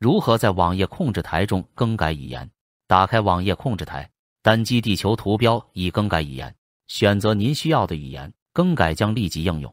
如何在网页控制台中更改语言？打开网页控制台，单击地球图标以更改语言，选择您需要的语言，更改将立即应用。